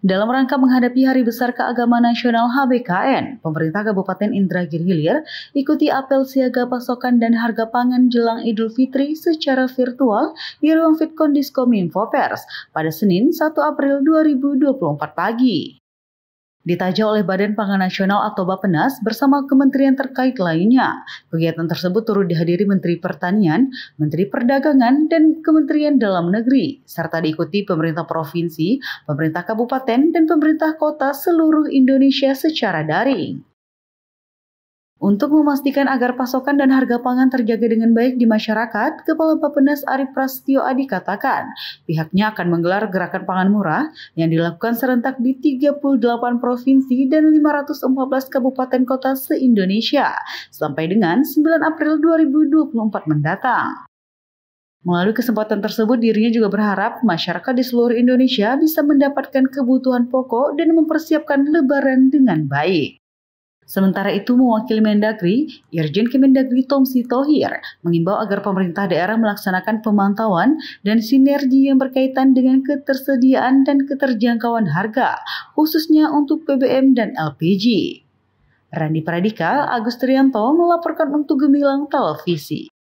Dalam rangka menghadapi Hari Besar Keagamaan Nasional HBKN, pemerintah Kabupaten Indragiri Hilir ikuti apel siaga pasokan dan harga pangan jelang Idul Fitri secara virtual di ruang Fitcon Diskominfo Pers pada Senin 1 April 2024 pagi. Ditaja oleh Badan Pangan Nasional atau Bappenas bersama kementerian terkait lainnya. Kegiatan tersebut turut dihadiri Menteri Pertanian, Menteri Perdagangan, dan Kementerian Dalam Negeri, serta diikuti pemerintah provinsi, pemerintah kabupaten, dan pemerintah kota seluruh Indonesia secara daring. Untuk memastikan agar pasokan dan harga pangan terjaga dengan baik di masyarakat, Kepala Bapenas Arief Prasetyo Adi katakan, pihaknya akan menggelar gerakan pangan murah yang dilakukan serentak di 38 provinsi dan 514 kabupaten kota se-Indonesia sampai dengan 9 April 2024 mendatang. Melalui kesempatan tersebut, dirinya juga berharap masyarakat di seluruh Indonesia bisa mendapatkan kebutuhan pokok dan mempersiapkan lebaran dengan baik. Sementara itu, mewakili Mendagri, Irjen Kemendagri Tomsi Tohir mengimbau agar pemerintah daerah melaksanakan pemantauan dan sinergi yang berkaitan dengan ketersediaan dan keterjangkauan harga, khususnya untuk BBM dan LPG. Randi Pradika, Agus Trianto melaporkan untuk Gemilang Televisi.